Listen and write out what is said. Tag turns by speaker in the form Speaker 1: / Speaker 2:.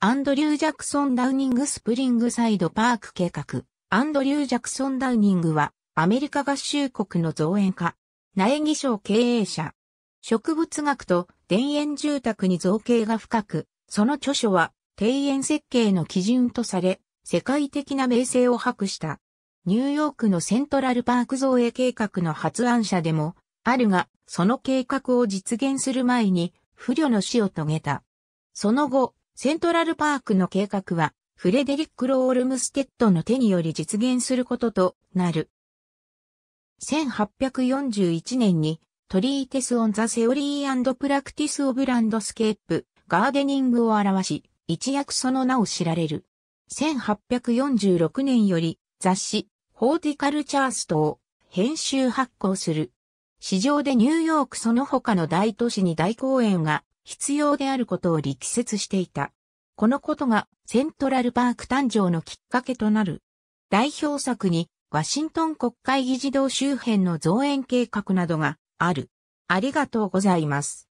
Speaker 1: アンドリュー・ジャクソン・ダウニング・スプリングサイド・パーク計画。アンドリュー・ジャクソン・ダウニングは、アメリカ合衆国の造園家、苗木賞経営者。植物学と田園住宅に造形が深く、その著書は、庭園設計の基準とされ、世界的な名声を博した。ニューヨークのセントラルパーク造営計画の発案者でも、あるが、その計画を実現する前に、不慮の死を遂げた。その後、セントラルパークの計画は、フレデリック・ロールムステッドの手により実現することとなる。1841年に、トリーテス・オン・ザ・セオリープラクティス・オブ・ランドスケープ、ガーデニングを表し、一躍その名を知られる。1846年より、雑誌、ホーティカルチャーストを編集発行する。市場でニューヨークその他の大都市に大公演が必要であることを力説していた。このことがセントラルパーク誕生のきっかけとなる。代表作にワシントン国会議事堂周辺の造園計画などがある。あり
Speaker 2: がとうございます。